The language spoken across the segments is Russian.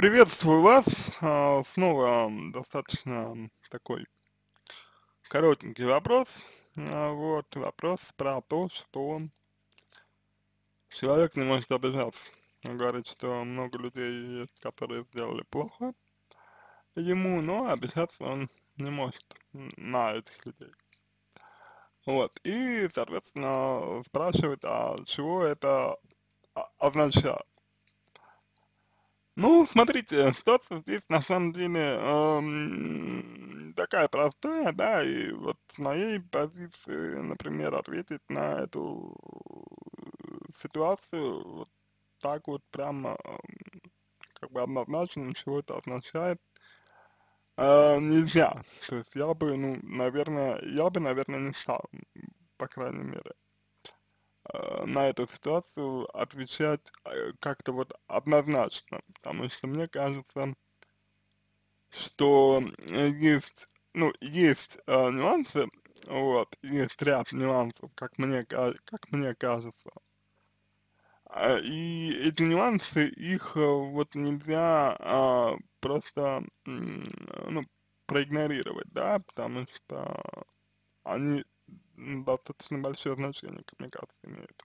Приветствую вас. А, снова достаточно такой коротенький вопрос. А, вот вопрос про то, что человек не может обижаться. Он говорит, что много людей есть, которые сделали плохо ему, но обижаться он не может на этих людей. Вот, и, соответственно, спрашивает, а чего это а, означает? Ну, смотрите, ситуация здесь на самом деле эм, такая простая, да, и вот с моей позиции, например, ответить на эту э, ситуацию вот так вот прямо эм, как бы однозначно, чего это означает, э, нельзя. То есть я бы, ну, наверное, я бы, наверное, не стал, по крайней мере. Э, на эту ситуацию отвечать э, как-то вот однозначно, потому что мне кажется, что есть, ну, есть э, нюансы, вот, есть ряд нюансов, как мне, как мне кажется. А, и эти нюансы, их э, вот нельзя а, просто, ну, проигнорировать, да, потому что они достаточно большое значение коммуникации имеет.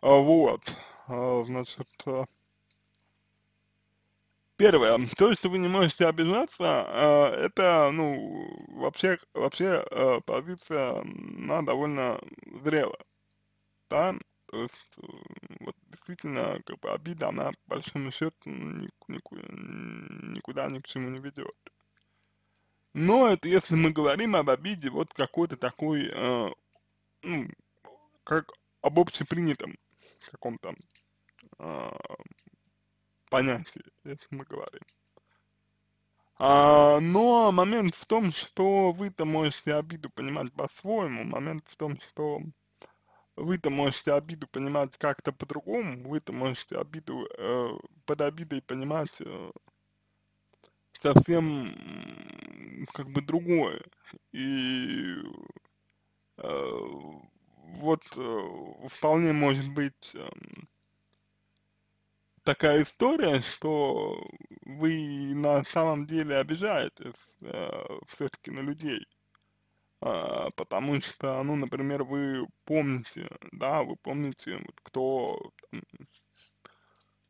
Вот, а а, значит, а, первое, то, что вы не можете обижаться, это, ну, вообще, вообще позиция, она довольно зрелая, да, то есть, э, вот действительно, как бы обида, она, по большому счету, ну, никуда, никуда ни к чему не ведет. Но это если мы говорим об обиде вот какой-то такой, э, ну, как об общепринятом каком-то э, понятии, если мы говорим. А, но момент в том, что вы-то можете обиду понимать по-своему, момент в том, что вы-то можете обиду понимать как-то по-другому, вы-то можете обиду э, под обидой понимать э, совсем как бы другое. И э, вот э, вполне может быть э, такая история, что вы на самом деле обижаетесь э, все-таки на людей. Э, потому что, ну, например, вы помните, да, вы помните, вот, кто там,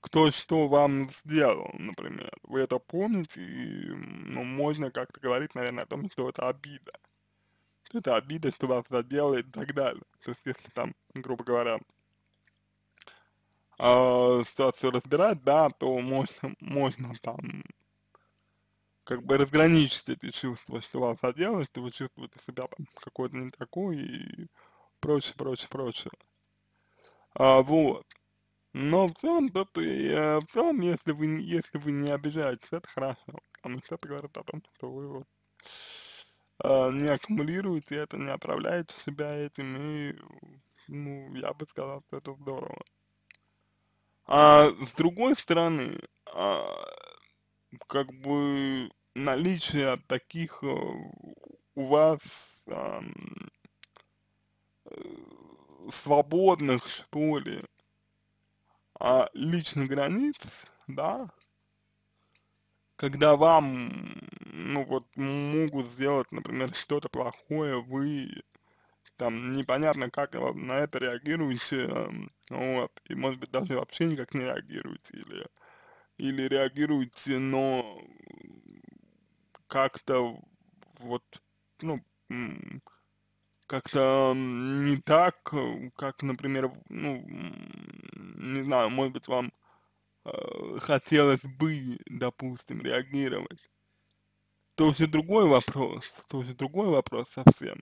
кто что вам сделал, например. Вы это помните, и, ну, можно как-то говорить, наверное, о том, что это обида. Что это обида, что вас задело и так далее. То есть, если там, грубо говоря, э, а, ситуацию разбирать, да, то можно, можно там как бы разграничить эти чувства, что вас задело, что вы чувствуете себя какой-то не такой и прочее, прочее, прочее. А, вот. Но в целом, то, что я, а, в целом, если вы, если вы не обижаетесь, это хорошо. Потому что это говорит о том, что вы вот э, не аккумулируете это, не оправляете себя этим, и, ну, я бы сказал, что это здорово. А с другой стороны, а, как бы наличие таких э, у вас а, свободных, что ли, а, личных границ, да, когда вам, ну вот, могут сделать, например, что-то плохое, вы там непонятно, как на это реагируете, эм, вот, и может быть даже вообще никак не реагируете, или, или реагируете, но как-то вот, ну, как-то не так, э, как, например, ну, не знаю, может быть, вам э, хотелось бы, допустим, реагировать. То Тоже другой вопрос, то тоже другой вопрос совсем.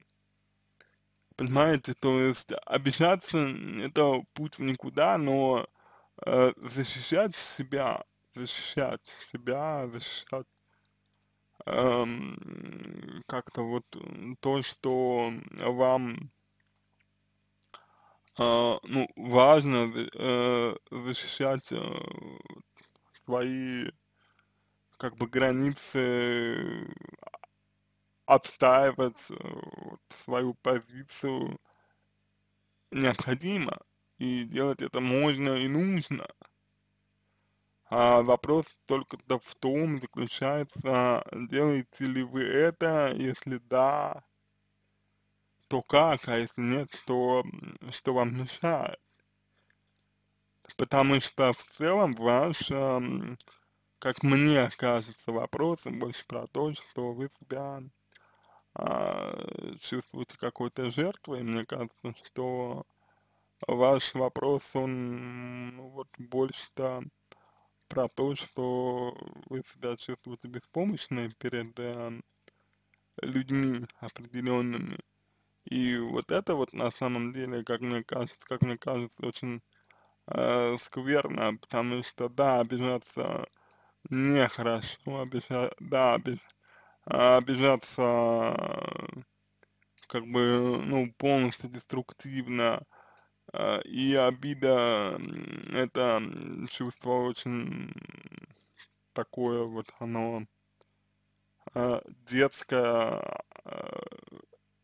Понимаете, то есть обижаться это путь в никуда, но э, защищать себя, защищать себя, защищать Эм, как-то вот то, что вам э, ну, важно э, защищать свои э, как бы границы, отстаивать свою позицию необходимо, и делать это можно и нужно. А вопрос только -то в том заключается, делаете ли вы это, если да, то как, а если нет, то что вам мешает. Потому что в целом ваш, как мне кажется, вопрос больше про то, что вы себя э, чувствуете какой-то жертвой. Мне кажется, что ваш вопрос, он ну, вот больше-то про то, что вы себя чувствуете беспомощно перед э, людьми определенными. И вот это вот на самом деле, как мне кажется, как мне кажется, очень э, скверно, потому что да, обижаться нехорошо, обижа да, обиж а обижаться как бы, ну, полностью деструктивно, а, и обида это чувство очень такое вот оно а, детское, а,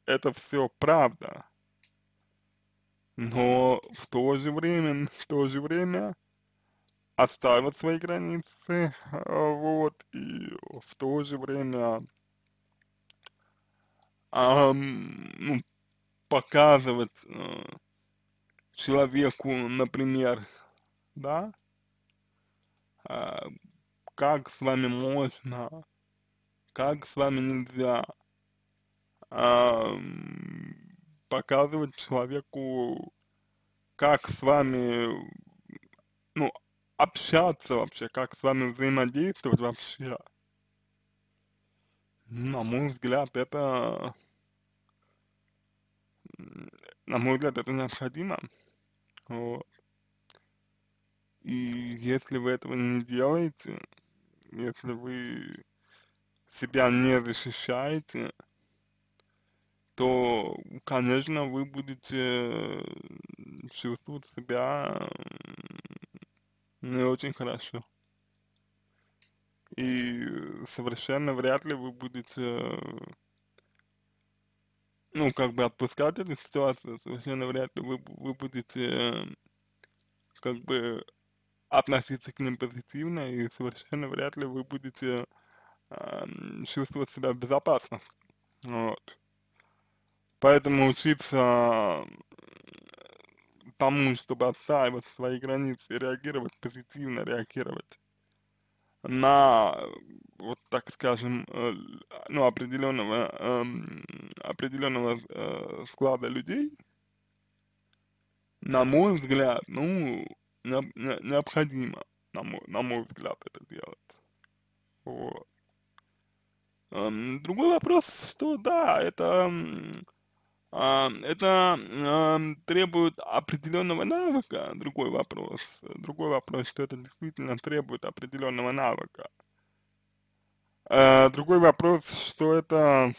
это все правда. Но в то же время, в то же время отстаивать свои границы, вот, и в то же время а, ну, показывать человеку, например, да, а, как с вами можно, как с вами нельзя а, показывать человеку, как с вами, ну, общаться вообще, как с вами взаимодействовать вообще. На мой взгляд, это, на мой взгляд, это необходимо. Вот. И если вы этого не делаете, если вы себя не защищаете, то, конечно, вы будете чувствовать себя не очень хорошо. И совершенно вряд ли вы будете ну, как бы отпускать эту ситуацию, совершенно вряд ли вы, вы будете, эм, как бы, относиться к ним позитивно, и совершенно вряд ли вы будете э, чувствовать себя безопасно. Вот. Поэтому учиться э, тому, чтобы отстаивать свои границы, реагировать позитивно, реагировать на, вот так скажем, э, ну, определенного, эм, определенного э, склада людей, на мой взгляд, ну, не, не, необходимо, на мой, на мой взгляд, это делать. Вот. Эм, другой вопрос, что да, это эм, а, это требует определенного навыка, другой вопрос. Другой вопрос, что это действительно требует определенного навыка. А, другой вопрос, что это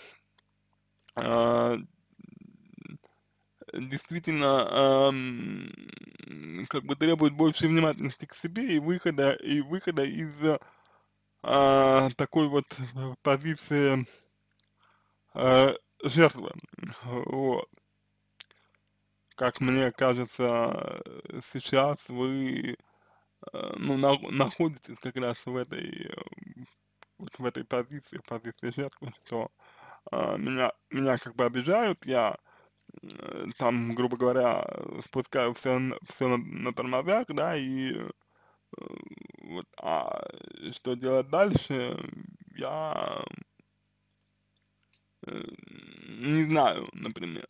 а, действительно как бы требует большей внимательности к себе и выхода и выхода из такой вот позиции жертвы. Вот. Как мне кажется, э, сейчас вы э, ну, на, находитесь как раз в этой, эм, вот в этой позиции, в позиции жертвы, что э, меня, меня как бы обижают, я э, там, грубо говоря, спускаю все, все на, на тормозах, да, и вот, а что делать дальше, я не знаю, например.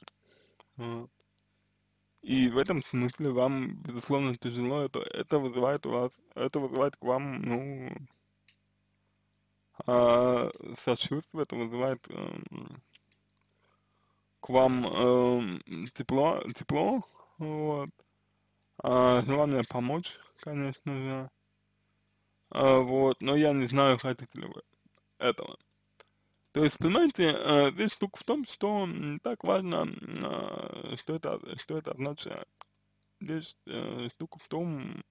И в этом смысле вам, безусловно, тяжело, это, это вызывает у вас, это вызывает к вам, ну, а, сочувствие, это вызывает э, к вам э, тепло, тепло, вот, а, желание помочь, конечно же, а, вот, но я не знаю, хотите ли вы этого. То есть, понимаете, здесь э, штука в том, что так важно, а, что, это, что это означает. Здесь э, штука в том,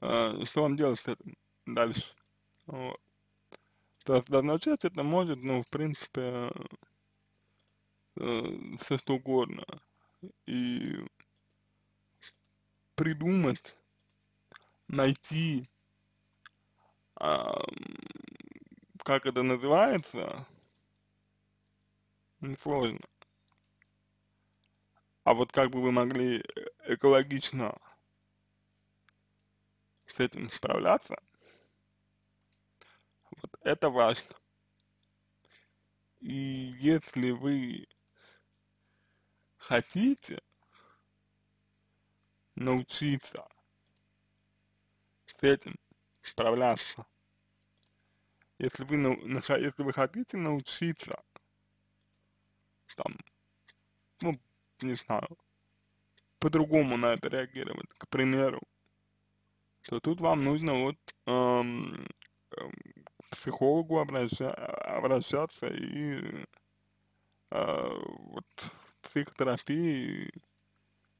а, что вам делать с этим дальше. Вот. То есть означать это может, ну, в принципе, э, все что угодно. И придумать, найти, э, как это называется, сложно. А вот как бы вы могли э, экологично с этим справляться, вот это важно. И если вы хотите научиться с этим справляться, если вы, если вы хотите научиться, там, ну, не знаю, по-другому на это реагировать, к примеру, то тут вам нужно вот эм, эм к психологу обраща обращаться и э, вот психотерапии.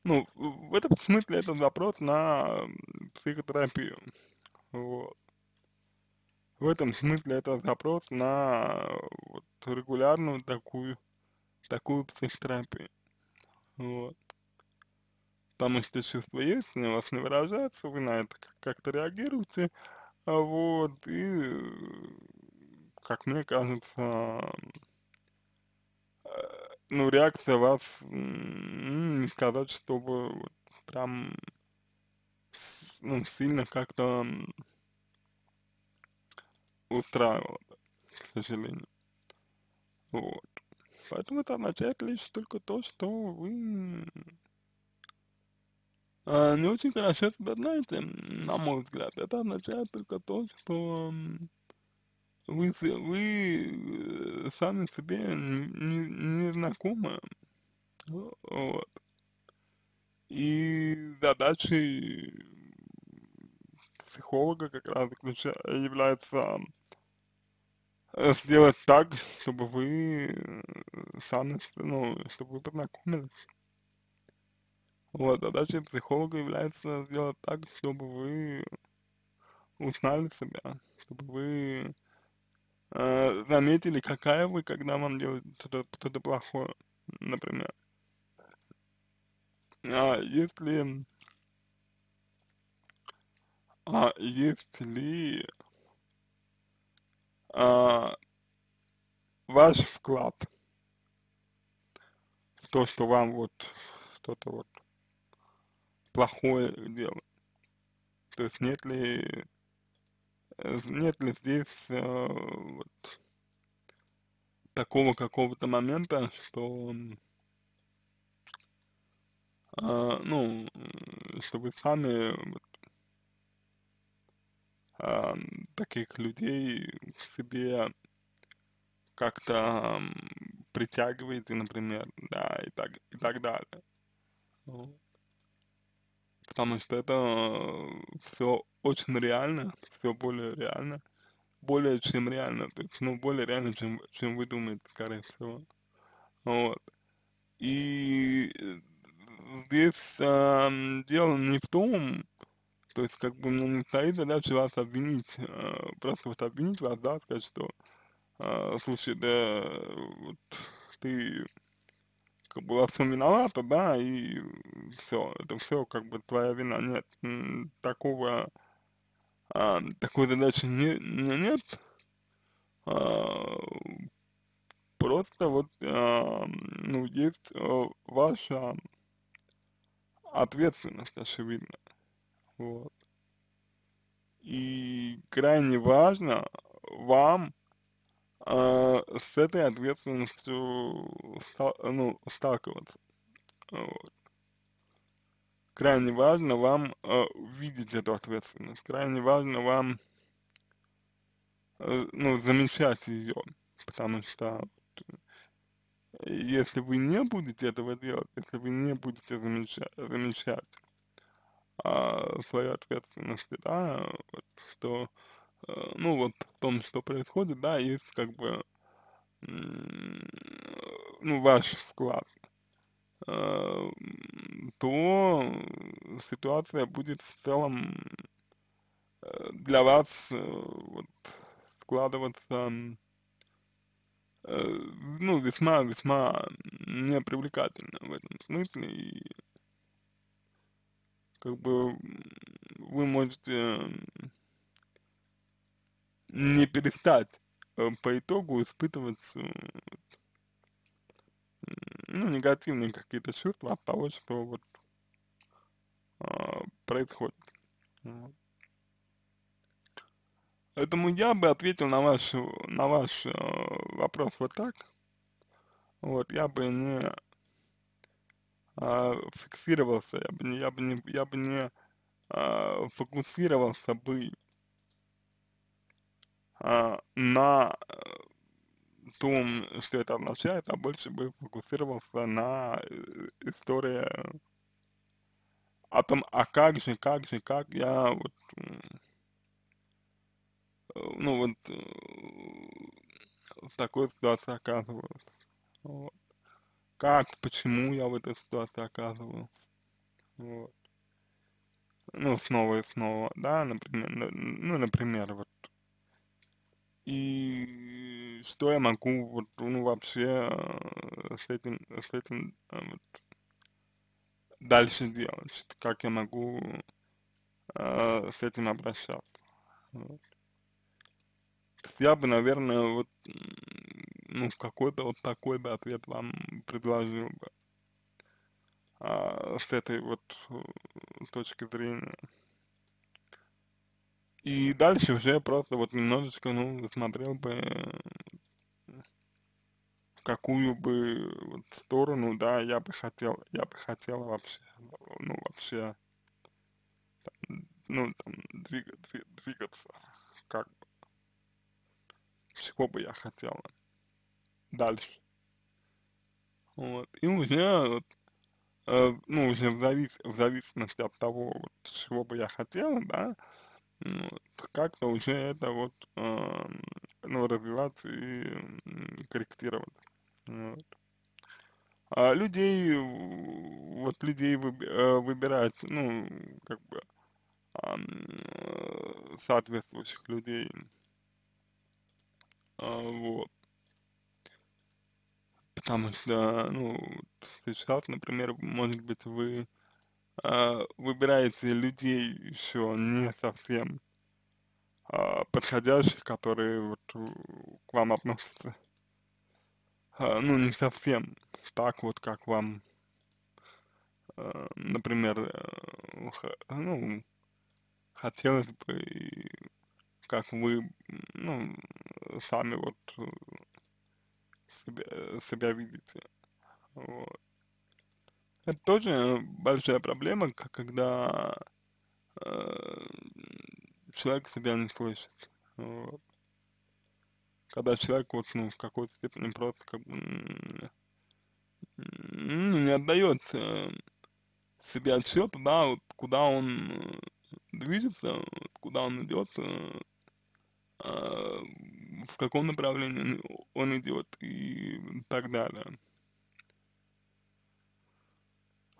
Ну, в этом смысле это вопрос на психотерапию. Вот в этом смысле это запрос на вот, регулярную такую, такую психотерапию. Вот. Потому что чувства есть, они у вас не выражаются, вы на это как-то реагируете, а вот, и, как мне кажется, ну, реакция вас, не сказать, чтобы вот прям, ну, сильно как-то устраивало, к сожалению. Вот. Поэтому это означает лишь только то, что вы э, не очень хорошо себя знаете, на мой взгляд. Это означает только то, что вы, вы э, сами себе не, не знакомы. Вот. И задачей психолога как раз является Э, сделать так, чтобы вы э, сами, ну, чтобы вы познакомились. Вот, задача психолога является сделать так, чтобы вы узнали себя, чтобы вы э, заметили, какая вы, когда вам делают что-то что, что -то плохое, например. А если... А если а, ваш вклад в то, что вам вот что-то вот плохое делают. То есть нет ли нет ли здесь э, вот, такого какого-то момента, что а, ну, э, ну, чтобы сами вот, э, таких людей к себе как-то э, притягиваете, например, да, и так, и так далее. Ну, потому что это все очень реально, все более реально, более чем реально, то есть, ну, более реально, чем, чем вы думаете, скорее всего. Вот. И э, здесь э, дело не в том, то есть, как бы мне не стоит задача вас обвинить, э, просто вот обвинить вас, да, сказать, что, э, слушай, да, вот, ты как бы во всем виновата, да, и все, это все как бы твоя вина, нет, такого, а, такой задачи не, не, нет, а, просто вот, а, ну, есть а, ваша ответственность, очевидно, вот. И крайне важно вам э, с этой ответственностью стал, ну, сталкиваться. Вот. Крайне важно вам э, видеть эту ответственность, крайне важно вам э, ну, замечать ее, потому что если вы не будете этого делать, если вы не будете замечать, замечать а, свою ответственность, да, вот, что, э, ну вот в том, что происходит, да, есть как бы, ну, ваш вклад, э, то ситуация будет в целом э, для вас вот, складываться ну, весьма-весьма непривлекательно в этом смысле, и как бы вы можете не перестать э, по итогу испытывать э, ну, негативные какие-то чувства от того, что вот э, происходит. Поэтому я бы ответил на ваш, на ваш э, вопрос вот так. Вот, я бы не а, фиксировался, я бы, не я бы не, я бы не э, фокусировался бы а, э, на том, что это означает, а больше бы фокусировался на э, истории о том, а как же, как же, как я вот, э, ну вот, э, в такой ситуации оказываюсь. Вот как, почему я в этой ситуации оказываюсь? Вот. Ну, снова и снова, да, например, ну, например, вот. И что я могу вот, ну, вообще э, с этим, с этим э, вот, дальше делать, как я могу э, с этим обращаться. Вот. Я бы, наверное, вот ну, какой-то вот такой бы ответ вам предложил бы а, с этой вот э, точки зрения. И дальше уже просто вот немножечко, ну, смотрел бы, в э, какую бы вот сторону, да, я бы хотел, я бы хотел вообще, ну, вообще, там, ну, там, двигаться, двигаться, как бы, чего бы я хотела дальше. Вот. И уже, вот, э, ну, уже в, завис в зависимости от того, вот, чего бы я хотел да, ну, вот, как-то уже это вот, э, ну, развиваться и корректировать. Вот. А людей, вот людей выби э, выбирать, ну, как бы, э, соответствующих людей. А, вот там, да, ну, сейчас, например, может быть, вы э, выбираете людей еще не совсем э, подходящих, которые вот к вам относятся. Э, ну, не совсем так вот, как вам, э, например, э, ну, хотелось бы, как вы, ну, сами вот э, себя, себя видите. Вот. Это тоже большая проблема, когда э, человек себя не слышит. Вот. Когда человек вот, ну, в какой-то степени просто как бы ну, не отдает э, себе отчет, да, вот, куда он э, движется, вот, куда он идет, э, э, в каком направлении ну, он идет и так далее.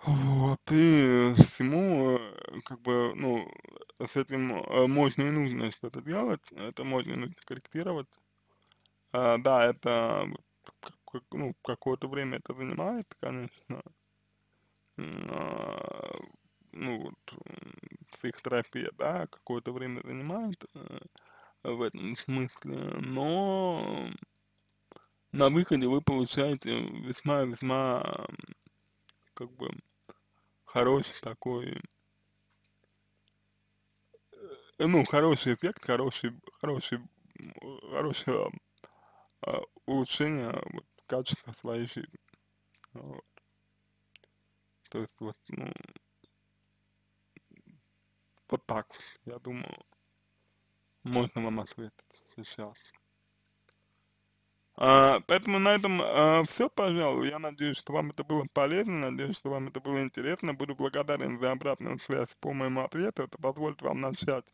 Вот, и всему, э, как бы, ну, с этим э, можно и нужно что-то делать, это можно и нужно корректировать. А, да, это, ну, какое-то время это занимает, конечно. А, ну, вот, психотерапия, да, какое-то время занимает э, в этом смысле, но на выходе вы получаете весьма-весьма как бы хороший такой э, ну, хороший эффект, хороший, хороший, хорошее а, улучшение вот, качества своей жизни. Вот. То есть вот, ну, вот так, я думаю, можно вам ответить сейчас. А, поэтому на этом а, все, пожалуй. Я надеюсь, что вам это было полезно, надеюсь, что вам это было интересно. Буду благодарен за обратную связь по моему ответу. Это позволит вам начать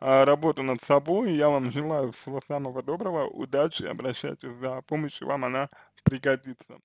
а, работу над собой. Я вам желаю всего самого доброго, удачи, обращайтесь за помощью, вам она пригодится.